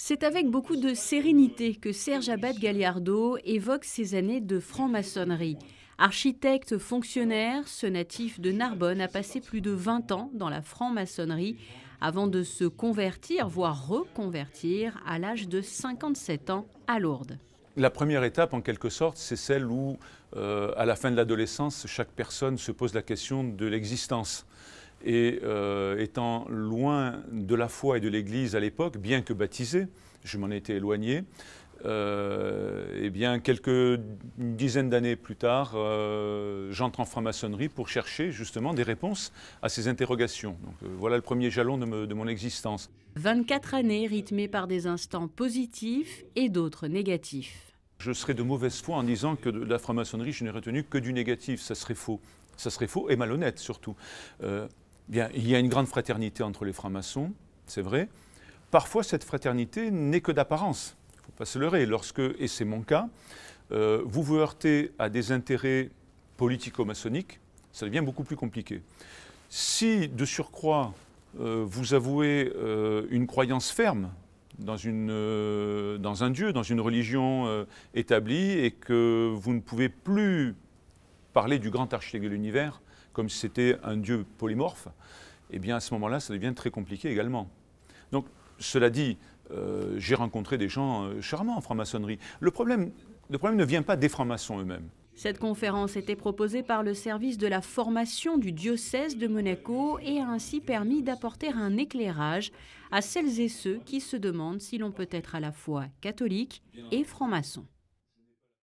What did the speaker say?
C'est avec beaucoup de sérénité que Serge Abad Galliardo évoque ses années de franc-maçonnerie. Architecte fonctionnaire, ce natif de Narbonne a passé plus de 20 ans dans la franc-maçonnerie avant de se convertir, voire reconvertir, à l'âge de 57 ans à Lourdes. La première étape, en quelque sorte, c'est celle où, euh, à la fin de l'adolescence, chaque personne se pose la question de l'existence et euh, étant loin de la foi et de l'Église à l'époque, bien que baptisé, je m'en étais éloigné, et euh, eh bien quelques dizaines d'années plus tard, euh, j'entre en franc-maçonnerie pour chercher justement des réponses à ces interrogations. Donc, voilà le premier jalon de, mon existence. 24 années rythmées par des instants positifs et d'autres négatifs. Je serais de mauvaise foi en disant que de la franc-maçonnerie, je n'ai retenu que du négatif. Ça serait faux. Ça serait faux et malhonnête surtout il y a une grande fraternité entre les francs-maçons, c'est vrai. Parfois, cette fraternité n'est que d'apparence. Il ne faut pas se leurrer. Lorsque, et c'est mon cas, euh, vous vous heurtez à des intérêts politico-maçonniques, ça devient beaucoup plus compliqué. Si, de surcroît, euh, vous avouez euh, une croyance ferme dans, une, dans un Dieu, dans une religion établie, et que vous ne pouvez plus parler du grand architecte de l'univers comme si c'était un dieu polymorphe, eh bien à ce moment-là, ça devient très compliqué également. Donc, cela dit, euh, j'ai rencontré des gens euh, charmants en franc-maçonnerie. Le problème, le problème ne vient pas des francs-maçons eux-mêmes. Cette conférence était proposée par le service de la formation du diocèse de Monaco et a ainsi permis d'apporter un éclairage à celles et ceux qui se demandent si l'on peut être à la fois catholique et franc-maçon.